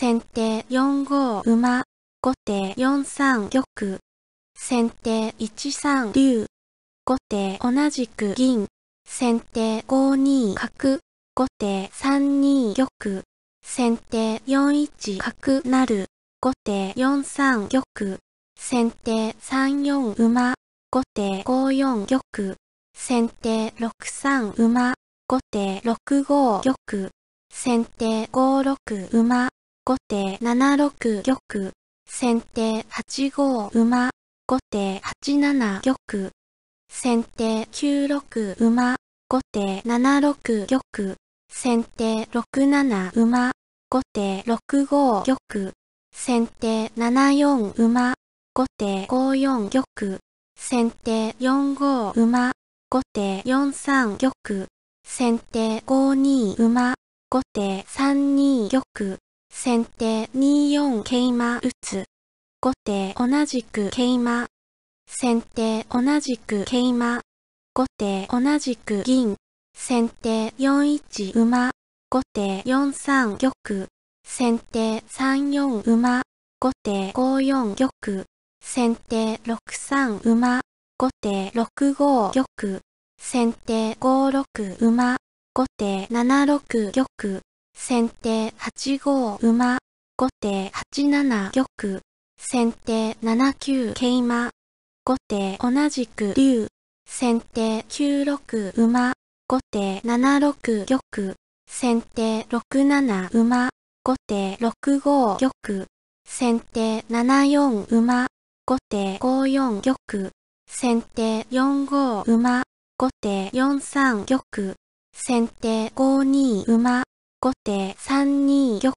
先手4五馬、後手4三玉。先手1三竜。後手同じく銀。先手5二角。後手3二玉。先手4一角なる。後手4三玉。先手3四馬。後手5四玉。先手6三馬。後手6五玉。先手5六馬。後手7六玉、先手8五馬、後手8七玉、先手9六馬、後手7六玉、先手6七馬、後手6五玉、先手7四馬、後手5四玉、先手4五馬、後手4三玉、先手5二馬、後手3二玉、先手2四桂馬打つ。後手同じく桂馬。先手同じく桂馬。後手同じく銀。先手4一馬。後手4三玉。先手3四馬。後手5四玉。先手6三馬。後手6五玉。先手5六馬。後手7六玉。先手8五馬、後手8七玉、先手7九桂馬、後手同じく竜、先手9六馬、後手7六玉、先手6七馬、後手6五玉、先手7四馬、後手5四玉、先手4五馬、後手4三玉、先手5二馬、後手3二玉、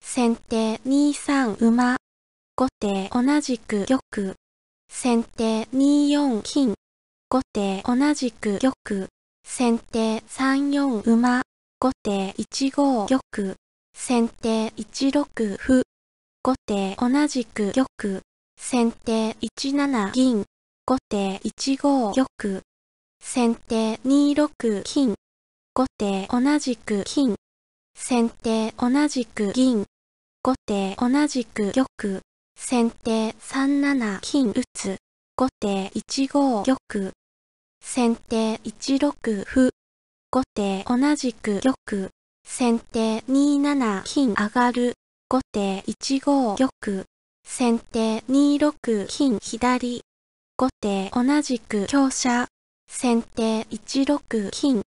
先手2三馬、後手同じく玉、先手2四金、後手同じく玉、先手3四馬、後手1五玉、先手1六歩、後手同じく玉、先手1七銀、後手1五玉、先手2六金、後手同じく金、先手同じく銀。後手同じく玉。先手3七金打つ。後手1五玉。先手1六歩。後手同じく玉。先手2七金上がる。後手1五玉。先手2六金左。後手同じく香車。先手1六金